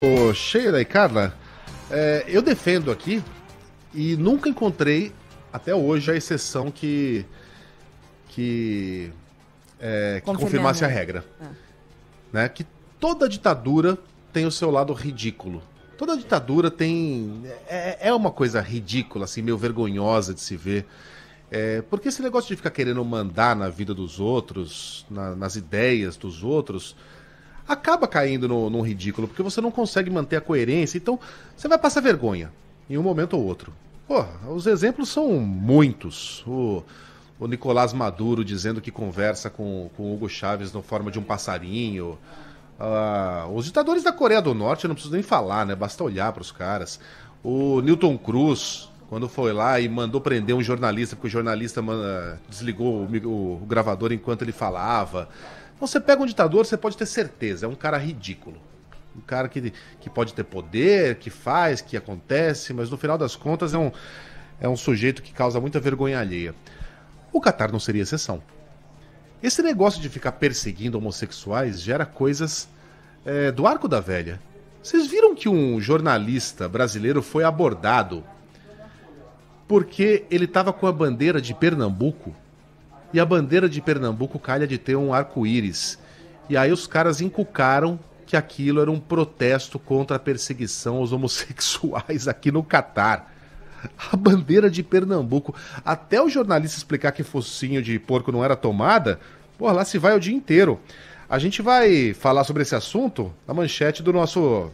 Ô, Sheila e Carla, é, eu defendo aqui e nunca encontrei até hoje a exceção que que, é, que confirmasse a né? regra, é. né? Que toda ditadura tem o seu lado ridículo. Toda ditadura tem é, é uma coisa ridícula, assim, meio vergonhosa de se ver. É, porque esse negócio de ficar querendo mandar na vida dos outros, na, nas ideias dos outros, acaba caindo no, num ridículo, porque você não consegue manter a coerência, então você vai passar vergonha em um momento ou outro. Porra, os exemplos são muitos. O, o Nicolás Maduro dizendo que conversa com, com Hugo Chávez na forma de um passarinho. Ah, os ditadores da Coreia do Norte, eu não preciso nem falar, né? Basta olhar para os caras. O Newton Cruz, quando foi lá e mandou prender um jornalista, porque o jornalista ah, desligou o, o gravador enquanto ele falava você pega um ditador, você pode ter certeza, é um cara ridículo. Um cara que, que pode ter poder, que faz, que acontece, mas no final das contas é um, é um sujeito que causa muita vergonha alheia. O Catar não seria exceção. Esse negócio de ficar perseguindo homossexuais gera coisas é, do arco da velha. Vocês viram que um jornalista brasileiro foi abordado porque ele estava com a bandeira de Pernambuco e a bandeira de Pernambuco calha de ter um arco-íris. E aí os caras encucaram que aquilo era um protesto contra a perseguição aos homossexuais aqui no Catar. A bandeira de Pernambuco. Até o jornalista explicar que focinho de porco não era tomada, porra, lá se vai o dia inteiro. A gente vai falar sobre esse assunto na manchete do nosso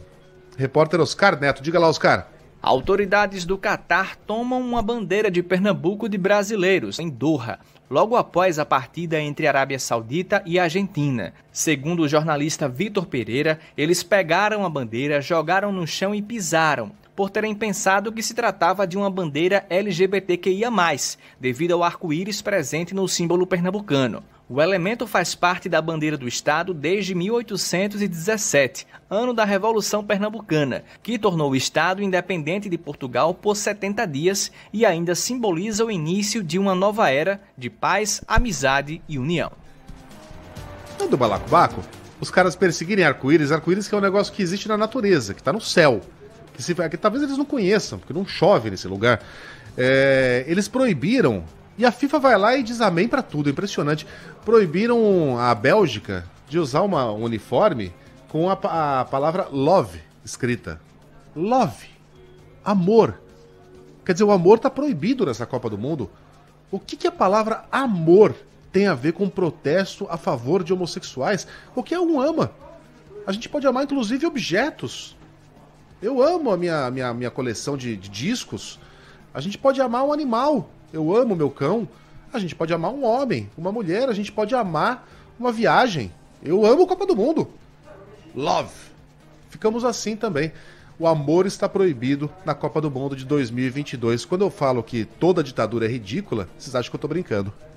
repórter Oscar Neto. Diga lá, Oscar. Autoridades do Catar tomam uma bandeira de Pernambuco de brasileiros em Doha logo após a partida entre Arábia Saudita e Argentina. Segundo o jornalista Vitor Pereira, eles pegaram a bandeira, jogaram no chão e pisaram por terem pensado que se tratava de uma bandeira LGBTQIA, devido ao arco-íris presente no símbolo pernambucano. O elemento faz parte da bandeira do Estado desde 1817, ano da Revolução Pernambucana, que tornou o Estado independente de Portugal por 70 dias e ainda simboliza o início de uma nova era de paz, amizade e união. do balacobaco? Os caras perseguirem arco-íris, arco-íris que é um negócio que existe na natureza, que está no céu que, se, que talvez eles não conheçam, porque não chove nesse lugar. É, eles proibiram, e a FIFA vai lá e diz amém para tudo, impressionante. Proibiram a Bélgica de usar uma, um uniforme com a, a palavra love escrita. Love. Amor. Quer dizer, o amor tá proibido nessa Copa do Mundo. O que, que a palavra amor tem a ver com protesto a favor de homossexuais? O que é um ama? A gente pode amar, inclusive, objetos. Eu amo a minha, minha, minha coleção de, de discos. A gente pode amar um animal. Eu amo meu cão. A gente pode amar um homem, uma mulher. A gente pode amar uma viagem. Eu amo Copa do Mundo. Love. Ficamos assim também. O amor está proibido na Copa do Mundo de 2022. Quando eu falo que toda ditadura é ridícula, vocês acham que eu estou brincando.